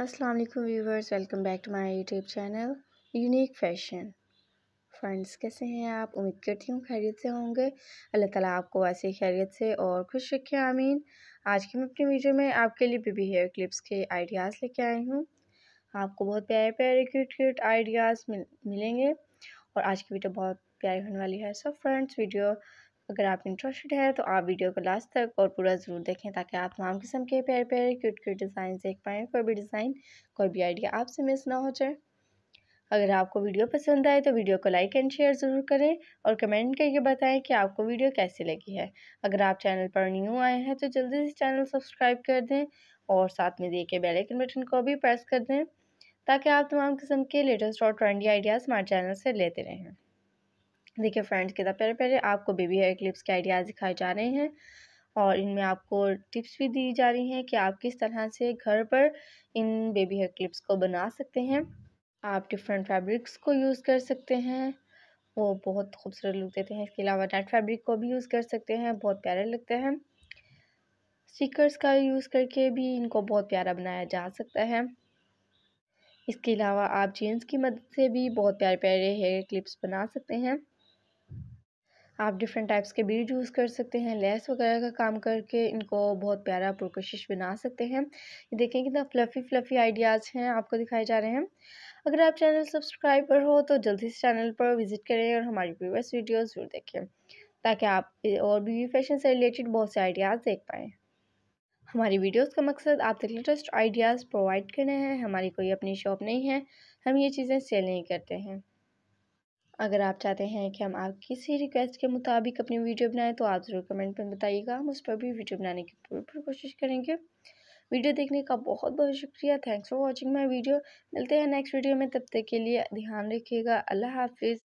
अस्सलाम वालेकुम viewers welcome back to my YouTube channel unique fashion friends कैसे हैं आप उम्मीद करती हूँ खैरियत से होंगे अल्लाह ताला आपको वैसे ही खैरियत से और खुश रखे आमीन आज की मैं अपनी वीडियो में आपके लिए बेबी हेयर क्लिप्स के आइडियाज़ लेके आई हूँ आपको बहुत प्यारे प्यारे क्यूट क्यूट आइडियाज़ मिल, मिलेंगे और आज की वीडियो बहुत प्यारी होने वाली है सब फ्रेंड्स वीडियो अगर आप इंटरेस्टेड है तो आप वीडियो को लास्ट तक और पूरा ज़रूर देखें ताकि आप तमाम किस्म के प्यारे प्यारे क्यूट क्यूट डिज़ाइन देख पाएँ कोई भी डिज़ाइन कोई भी आइडिया आपसे मिस ना हो जाए अगर आपको वीडियो पसंद आए तो वीडियो को लाइक एंड शेयर ज़रूर करें और कमेंट करके बताएं कि आपको वीडियो कैसी लगी है अगर आप चैनल पर न्यू आए हैं तो जल्दी से चैनल सब्सक्राइब कर दें और साथ में दिए के बेलाइकन बटन को भी प्रेस कर दें ताकि आप तमाम किस्म के लेटेस्ट और ट्रेंडी आइडियाज़ हमारे चैनल से लेते रहें देखिए फ्रेंड्स कितना प्यारे प्यारे आपको बेबी हेयर क्लिप्स के आइडियाज़ दिखाए जा रहे हैं और इनमें आपको टिप्स भी दी जा रही हैं कि आप किस तरह से घर पर इन बेबी हेयर क्लिप्स को बना सकते हैं आप डिफरेंट फैब्रिक्स को यूज़ कर सकते हैं वो बहुत खूबसूरत लुक देते हैं इसके अलावा नेट फैब्रिक को भी यूज़ कर सकते हैं बहुत प्यारे लगते हैं स्टिकर्स का यूज़ करके भी इनको बहुत प्यारा बनाया जा सकता है इसके अलावा आप जीन्स की मदद से भी बहुत प्यारे प्यारे हेयर क्लिप्स बना सकते हैं आप डिफरेंट टाइप्स के बीड यूज़ कर सकते हैं लेस वगैरह का काम करके इनको बहुत प्यारा पुरकशिश बना सकते हैं ये देखें कितना फ्लफ़ी फ्लफ़ी आइडियाज़ हैं आपको दिखाए जा रहे हैं अगर आप चैनल सब्सक्राइब पर हो तो जल्दी से चैनल पर विज़िट करें और हमारी प्रीवियस वीडियोज़ जरूर देखें ताकि आप और भी फैशन से रिलेटेड बहुत से आइडियाज़ देख पाएँ हमारी वीडियोस का मकसद आप तक लेटेस्ट आइडियाज़ प्रोवाइड करने हैं हमारी कोई अपनी शॉप नहीं है हम ये चीज़ें सेल नहीं करते हैं अगर आप चाहते हैं कि हम आप किसी रिक्वेस्ट के मुताबिक अपनी वीडियो बनाएं तो आप ज़रूर कमेंट में बताइएगा हम उस पर भी वीडियो बनाने की पूरी कोशिश करेंगे वीडियो देखने का बहुत बहुत शुक्रिया thanks for watching my video मिलते हैं नेक्स्ट वीडियो में तब तक के लिए ध्यान रखिएगा अल्लाह हाफिज़